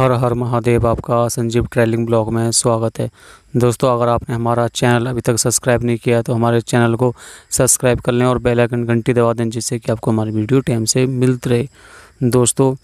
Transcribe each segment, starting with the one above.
हर हर महादेव आपका Sanjeev travelling blog में स्वागत है दोस्तों अगर आपने हमारा चैनल अभी तक सब्सक्राइब नहीं किया तो हमारे चैनल को सब्सक्राइब कर लें और बेल आइकन घंटी दबा दें जिससे कि आपको हमारी वीडियो टाइम से मिलती रहे दोस्तों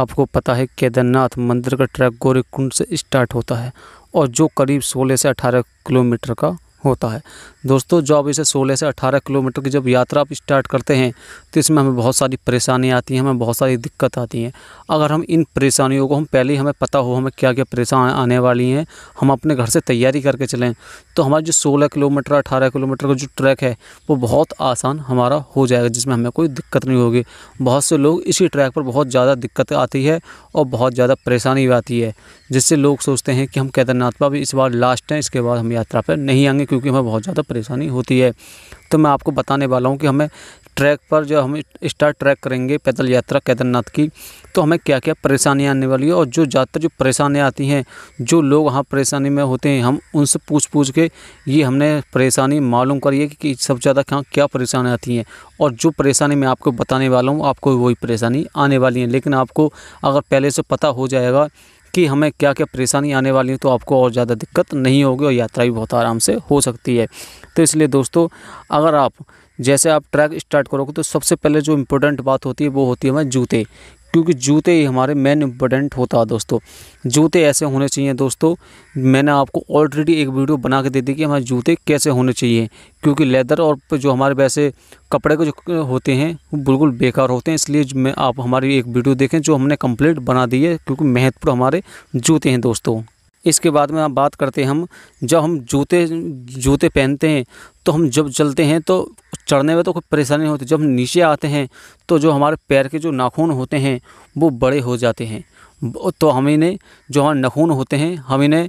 आपको पता है केदारनाथ मंदिर का ट्रैक गोरेकुंड से स्टार्ट होता है और जो करीब सोलह से अठारह किलोमीटर का होता है दोस्तों जो अभी इसे 16 से 18 किलोमीटर की जब यात्रा आप स्टार्ट करते हैं तो इसमें हमें बहुत सारी परेशानियाँ आती हैं हमें बहुत सारी दिक्कत आती हैं अगर हम इन परेशानियों को हम पहले ही हमें पता हो हमें क्या क्या परेशान आने वाली हैं हम अपने घर से तैयारी करके चलें तो हमारा जो सोलह किलोमीटर अठारह किलोमीटर का जो ट्रैक है वो बहुत आसान हमारा हो जाएगा जिसमें हमें कोई दिक्कत नहीं होगी बहुत से लोग इसी ट्रैक पर बहुत ज़्यादा दिक्कत आती है और बहुत ज़्यादा परेशानी आती है जिससे लोग सोचते हैं कि हम केदारनाथ पर भी इस बार लास्ट हैं इसके बाद हम यात्रा पर नहीं आएंगे क्योंकि हमें बहुत ज़्यादा परेशानी होती है तो मैं आपको बताने वाला हूँ कि हमें ट्रैक पर जब हम स्टार्ट ट्रैक करेंगे पैदल यात्रा केदारनाथ की तो हमें क्या क्या परेशानियाँ आने वाली है और जो ज़्यादातर जो परेशानियाँ आती हैं जो लोग वहाँ परेशानी में होते हैं हम उनसे पूछ पूछ के ये हमने परेशानी मालूम करी है कि, कि सबसे ज़्यादा क्या क्या परेशानियाँ आती हैं और जो परेशानी मैं आपको बताने वाला हूँ आपको वही परेशानी आने वाली है लेकिन आपको अगर पहले से पता हो जाएगा कि हमें क्या क्या परेशानी आने वाली है तो आपको और ज़्यादा दिक्कत नहीं होगी और यात्रा भी बहुत आराम से हो सकती है तो इसलिए दोस्तों अगर आप जैसे आप ट्रैक स्टार्ट करोगे तो सबसे पहले जो इम्पोर्टेंट बात होती है वो होती है हमारे जूते क्योंकि जूते ही हमारे मेन इम्पोर्टेंट होता है दोस्तों जूते ऐसे होने चाहिए दोस्तों मैंने आपको ऑलरेडी एक वीडियो बना के दे दी कि हमारे जूते कैसे होने चाहिए क्योंकि लेदर और जो हमारे वैसे कपड़े के जो होते हैं वो बिल्कुल बेकार होते हैं इसलिए मैं आप हमारी एक वीडियो देखें जो हमने कम्प्लीट बना दी है क्योंकि महत्वपूर्ण हमारे जूते हैं दोस्तों इसके बाद में हम बात करते हैं हम जब हम जूते जूते पहनते हैं तो हम जब चलते हैं तो चढ़ने में तो कोई परेशानी नहीं होती जब हम नीचे आते हैं तो जो हमारे पैर के जो नाखून होते हैं वो बड़े हो जाते हैं तो हम इन्हें जो हमारे नाखून होते हैं हम इन्हें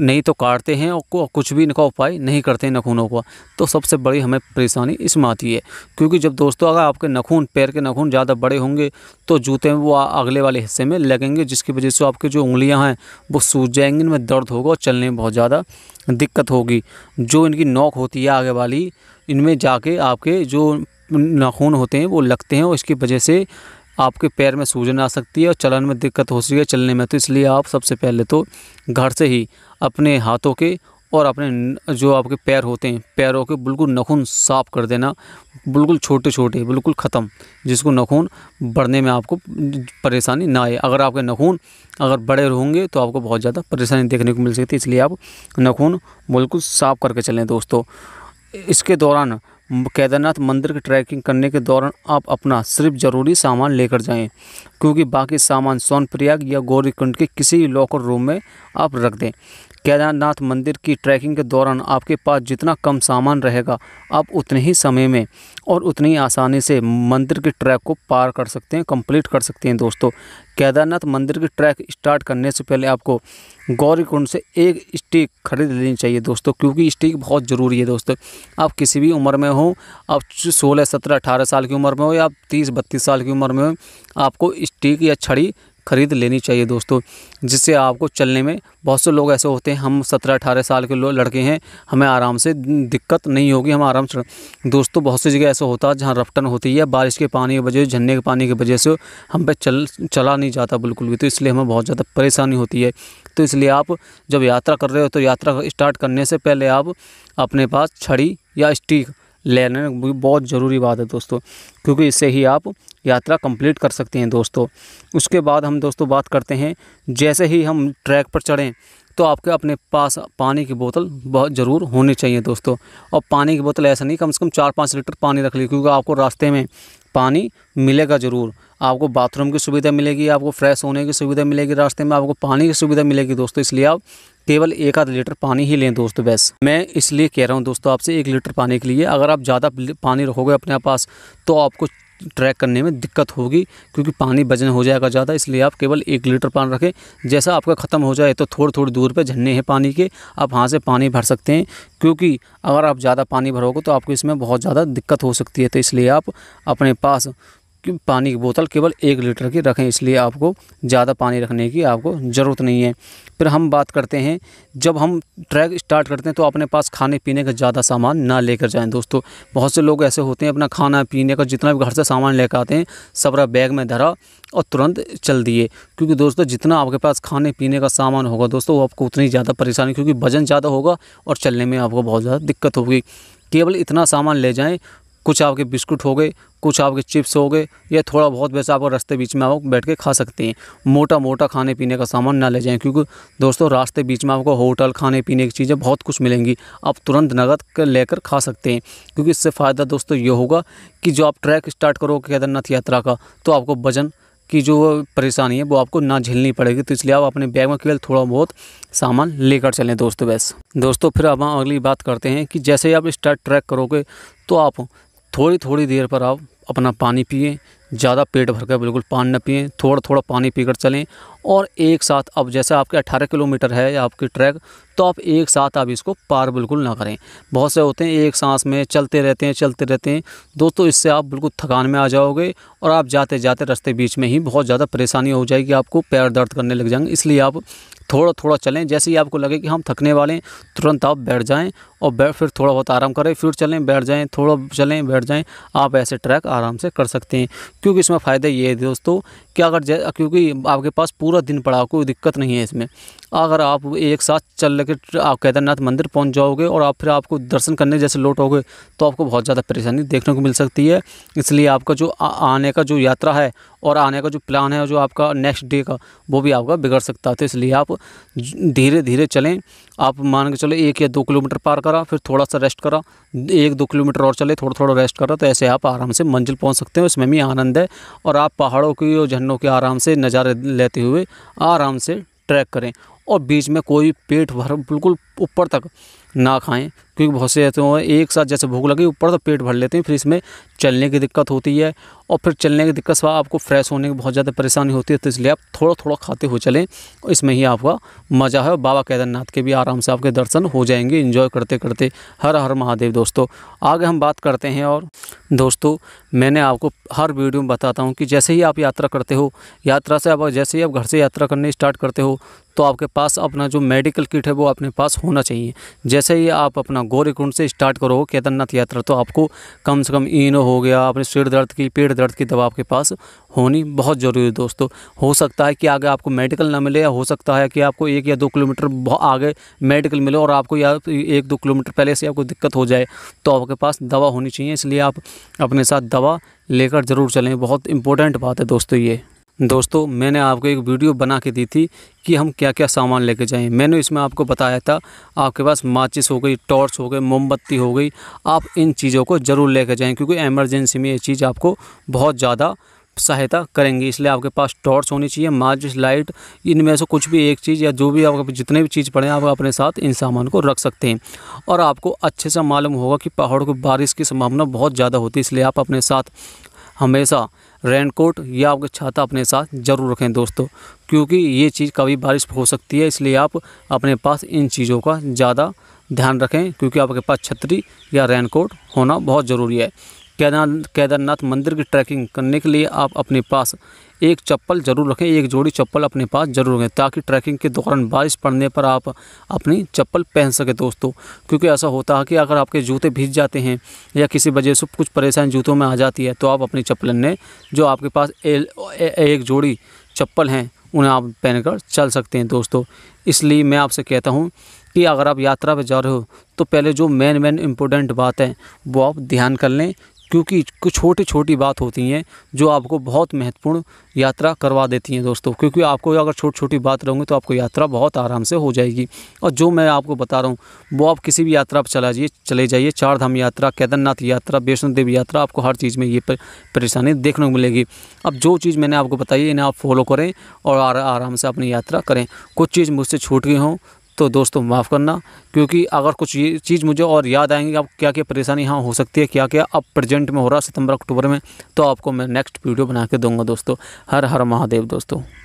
नहीं तो काटते हैं और कुछ भी इनका उपाय नहीं करते नखूनों का तो सबसे बड़ी हमें परेशानी इसमें आती है क्योंकि जब दोस्तों अगर आपके नखून पैर के नखून ज़्यादा बड़े होंगे तो जूते वो अगले वाले हिस्से में लगेंगे जिसकी वजह से आपके जो उंगलियाँ हैं वो सूज जाएंगे इनमें दर्द होगा और चलने में बहुत ज़्यादा दिक्कत होगी जो इनकी नोक होती है आगे वाली इनमें जाके आपके जो नाखून होते हैं वो लगते हैं और इसकी वजह से आपके पैर में सूजन आ सकती है और चलन में दिक्कत हो सकती है चलने में तो इसलिए आप सबसे पहले तो घर से ही अपने हाथों के और अपने जो आपके पैर होते हैं पैरों के बिल्कुल नखून साफ कर देना बिल्कुल छोटे छोटे बिल्कुल ख़त्म जिसको नखून बढ़ने में आपको परेशानी ना आए अगर आपके नखून अगर बड़े होंगे तो आपको बहुत ज़्यादा परेशानी देखने को मिल सकती है इसलिए आप नखून बिल्कुल साफ करके चलें दोस्तों इसके दौरान केदारनाथ मंदिर की ट्रैकिंग करने के दौरान आप अपना सिर्फ ज़रूरी सामान लेकर जाएं क्योंकि बाकी सामान सोनप्रयाग या गौरीकुंड के किसी भी लॉकर रूम में आप रख दें केदारनाथ मंदिर की ट्रैकिंग के दौरान आपके पास जितना कम सामान रहेगा आप उतने ही समय में और उतनी ही आसानी से मंदिर के ट्रैक को पार कर सकते हैं कंप्लीट कर सकते हैं दोस्तों केदारनाथ मंदिर की ट्रैक स्टार्ट करने से पहले आपको गौरीकुंड से एक स्टिक खरीद लेनी चाहिए दोस्तों क्योंकि स्टिक बहुत ज़रूरी है दोस्तों आप किसी भी उम्र में हो आप सोलह सत्रह अठारह साल की उम्र में हो या आप तीस बत्तीस साल की उम्र में हो आपको स्टिक या छड़ी ख़रीद लेनी चाहिए दोस्तों जिससे आपको चलने में बहुत से लोग ऐसे होते हैं हम सत्रह अठारह साल के लोग लड़के हैं हमें आराम से दिक्कत नहीं होगी हम आराम से दोस्तों बहुत सी जगह ऐसा होता है जहाँ रफ्टन होती है बारिश के पानी की वजह से झरने के पानी की वजह से हम पे चल चला नहीं जाता बिल्कुल भी तो इसलिए हमें बहुत ज़्यादा परेशानी होती है तो इसलिए आप जब यात्रा कर रहे हो तो यात्रा स्टार्ट करने से पहले आप अपने पास छड़ी या स्टीक लेना बहुत ज़रूरी बात है दोस्तों क्योंकि इससे ही आप यात्रा कंप्लीट कर सकते हैं दोस्तों उसके बाद हम दोस्तों बात करते हैं जैसे ही हम ट्रैक पर चढ़ें तो आपके अपने पास पानी की बोतल बहुत ज़रूर होनी चाहिए दोस्तों और पानी की बोतल ऐसा नहीं कम से कम चार पाँच लीटर पानी रख ली क्योंकि आपको रास्ते में पानी मिलेगा ज़रूर आपको बाथरूम की सुविधा मिलेगी आपको फ्रेश होने की सुविधा मिलेगी रास्ते में आपको पानी की सुविधा मिलेगी दोस्तों इसलिए आप केवल एक आध लीटर पानी ही लें दोस्तों बस मैं इसलिए कह रहा हूँ दोस्तों आपसे एक लीटर पानी के लिए अगर आप ज़्यादा पानी रखोगे अपने पास तो आपको ट्रैक करने में दिक्कत होगी क्योंकि पानी वजन हो जाएगा ज़्यादा इसलिए आप केवल एक लीटर पानी रखें जैसा आपका ख़त्म हो जाए तो थोड़ी थोड़ी दूर पर झन्ने हैं पानी के आप वहाँ से पानी भर सकते हैं क्योंकि अगर आप ज़्यादा पानी भरोगे तो आपको इसमें बहुत ज़्यादा दिक्कत हो सकती है तो इसलिए आप अपने पास कि पानी की बोतल केवल एक लीटर की रखें इसलिए आपको ज़्यादा पानी रखने की आपको ज़रूरत नहीं है फिर हम बात करते हैं जब हम ट्रैक स्टार्ट करते हैं तो अपने पास खाने पीने का ज़्यादा सामान ना लेकर जाएं दोस्तों बहुत से लोग ऐसे होते हैं अपना खाना पीने का जितना भी घर से सामान लेकर आते हैं सबरा बैग में धरा और तुरंत चल दिए क्योंकि दोस्तों जितना आपके पास खाने पीने का सामान होगा दोस्तों वो आपको उतनी ज़्यादा परेशानी क्योंकि वज़न ज़्यादा होगा और चलने में आपको बहुत ज़्यादा दिक्कत होगी केवल इतना सामान ले जाएँ कुछ आपके बिस्कुट हो गए कुछ आपके चिप्स हो गए या थोड़ा बहुत वैसे आप रास्ते बीच में आप बैठ के खा सकते हैं मोटा मोटा खाने पीने का सामान ना ले जाएं क्योंकि दोस्तों रास्ते बीच में आपको होटल खाने पीने की चीज़ें बहुत कुछ मिलेंगी आप तुरंत नगद लेकर खा सकते हैं क्योंकि इससे फ़ायदा दोस्तों ये होगा कि जो आप ट्रैक स्टार्ट करोगे केदारनाथ यात्रा का तो आपको वजन की जो परेशानी है वो आपको ना झेलनी पड़ेगी तो इसलिए आप अपने बैग में केवल थोड़ा बहुत सामान लेकर चलें दोस्तों बस दोस्तों फिर अब हम अगली बात करते हैं कि जैसे ही आप स्टार्ट ट्रैक करोगे तो आप थोड़ी थोड़ी देर पर आप अपना पानी पिए ज़्यादा पेट भर कर बिल्कुल पानी न पिए थोड़ा थोड़ा पानी पीकर चलें और एक साथ अब जैसे आपके 18 किलोमीटर है आपकी ट्रैक तो आप एक साथ आप इसको पार बिल्कुल ना करें बहुत से होते हैं एक सांस में चलते रहते हैं चलते रहते हैं दोस्तों इससे आप बिल्कुल थकान में आ जाओगे और आप जाते जाते रास्ते बीच में ही बहुत ज़्यादा परेशानी हो जाएगी आपको पैर दर्द करने लग जाएंगे इसलिए आप थोड़ा थोड़ा चलें जैसे ही आपको लगे कि हम थकने वाले हैं तुरंत आप बैठ जाएँ और बैठ फिर थोड़ा बहुत आराम करें फिर चलें बैठ जाएँ थोड़ा चलें बैठ जाएँ आप ऐसे ट्रैक आराम से कर सकते हैं क्योंकि इसमें फ़ायदा ये है दोस्तों कि अगर क्योंकि आपके पास पूरा दिन पड़ा कोई दिक्कत नहीं है इसमें अगर आप एक साथ चल के आप केदारनाथ मंदिर पहुंच जाओगे और आप फिर आपको दर्शन करने जैसे लौटोगे तो आपको बहुत ज़्यादा परेशानी देखने को मिल सकती है इसलिए आपका जो आने का जो यात्रा है और आने का जो प्लान है जो आपका नेक्स्ट डे का वो भी आपका बिगड़ सकता है तो इसलिए आप धीरे धीरे चलें आप मान के चलो एक या दो किलोमीटर पार करा फिर थोड़ा सा रेस्ट करा एक दो किलोमीटर और चले थोड़ा थोड़ा रेस्ट करा तो ऐसे आप आराम से मंजिल पहुँच सकते हैं इसमें भी आनंद है और आप पहाड़ों की और झरनों के आराम से नज़ारे लेते हुए आराम से ट्रैक करें और बीच में कोई पेट भर बिल्कुल ऊपर तक ना खाएं क्योंकि बहुत से ऐसे हैं एक साथ जैसे भूख लगी ऊपर तो पेट भर लेते हैं फिर इसमें चलने की दिक्कत होती है और फिर चलने की दिक्कत से आपको फ्रेश होने की बहुत ज़्यादा परेशानी होती है तो इसलिए आप थोड़ा थोड़ा खाते हुए चलें इसमें ही आपका मज़ा है बाबा केदारनाथ के भी आराम से आपके दर्शन हो जाएंगे इन्जॉय करते करते हर हर महादेव दोस्तों आगे हम बात करते हैं और दोस्तों मैंने आपको हर वीडियो में बताता हूँ कि जैसे ही आप यात्रा करते हो यात्रा से आप जैसे ही आप घर से यात्रा करने स्टार्ट करते हो तो आपके पास अपना जो मेडिकल किट है वो अपने पास होना चाहिए जैसे जैसे ही आप अपना गौरीकुंड से स्टार्ट करो केदारनाथ यात्रा तो आपको कम से कम इनो हो गया अपने सिर दर्द की पेट दर्द की दवा आपके पास होनी बहुत ज़रूरी है दोस्तों हो सकता है कि आगे आपको मेडिकल ना मिले या हो सकता है कि आपको एक या दो किलोमीटर आगे मेडिकल मिले और आपको या एक दो किलोमीटर पहले से आपको दिक्कत हो जाए तो आपके पास दवा होनी चाहिए इसलिए आप अपने साथ दवा लेकर ज़रूर चलें बहुत इंपॉर्टेंट बात है दोस्तों ये दोस्तों मैंने आपको एक वीडियो बना के दी थी कि हम क्या क्या सामान लेके जाएं मैंने इसमें आपको बताया था आपके पास माचिस हो गई टॉर्च हो गई मोमबत्ती हो गई आप इन चीज़ों को ज़रूर लेके जाएं क्योंकि एमरजेंसी में ये चीज़ आपको बहुत ज़्यादा सहायता करेंगी इसलिए आपके पास टॉर्च होनी चाहिए माचिस लाइट इनमें से कुछ भी एक चीज़ या जो भी आपके जितने भी चीज़ पड़े आप अपने साथ इन सामान को रख सकते हैं और आपको अच्छे से मालूम होगा कि पहाड़ को बारिश की संभावना बहुत ज़्यादा होती है इसलिए आप अपने साथ हमेशा रेनकोट या आपके छाता अपने साथ ज़रूर रखें दोस्तों क्योंकि ये चीज़ कभी बारिश हो सकती है इसलिए आप अपने पास इन चीज़ों का ज़्यादा ध्यान रखें क्योंकि आपके पास छतरी या रेनकोट होना बहुत ज़रूरी है केदार केदारनाथ मंदिर की ट्रैकिंग करने के लिए आप अपने पास एक चप्पल ज़रूर रखें एक जोड़ी चप्पल अपने पास ज़रूर रखें ताकि ट्रैकिंग के दौरान बारिश पड़ने पर आप अपनी चप्पल पहन सकें दोस्तों क्योंकि ऐसा होता है कि अगर आपके जूते भीग जाते हैं या किसी वजह से कुछ परेशानी जूतों में आ जाती है तो आप अपनी चप्पल ने जो आपके पास ए, ए, एक जोड़ी चप्पल हैं उन्हें आप पहनकर चल सकते हैं दोस्तों इसलिए मैं आपसे कहता हूँ कि अगर आप यात्रा पर जा रहे हो तो पहले जो मेन मेन इम्पोर्टेंट बात है वो आप ध्यान कर लें क्योंकि कुछ छोटी छोटी बात होती हैं जो आपको बहुत महत्वपूर्ण यात्रा करवा देती हैं दोस्तों क्योंकि आपको अगर छोटी छोटी बात रहोगे तो आपको यात्रा बहुत आराम से हो जाएगी और जो मैं आपको बता रहा हूँ वो आप किसी भी यात्रा पर चला जाइए चले जाइए चार धाम यात्रा केदारनाथ यात्रा वैष्णो देवी यात्रा आपको हर चीज़ में ये परेशानी देखने को मिलेगी अब जो चीज़ मैंने आपको बताई इन्हें आप फॉलो करें और आराम से अपनी यात्रा करें कुछ चीज़ मुझसे छूट गई हों तो दोस्तों माफ़ करना क्योंकि अगर कुछ ये चीज़ मुझे और याद आएंगी आप क्या क्या परेशानी यहाँ हो सकती है क्या क्या अब प्रेजेंट में हो रहा है सितंबर अक्टूबर में तो आपको मैं नेक्स्ट वीडियो बना के दूंगा दोस्तों हर हर महादेव दोस्तों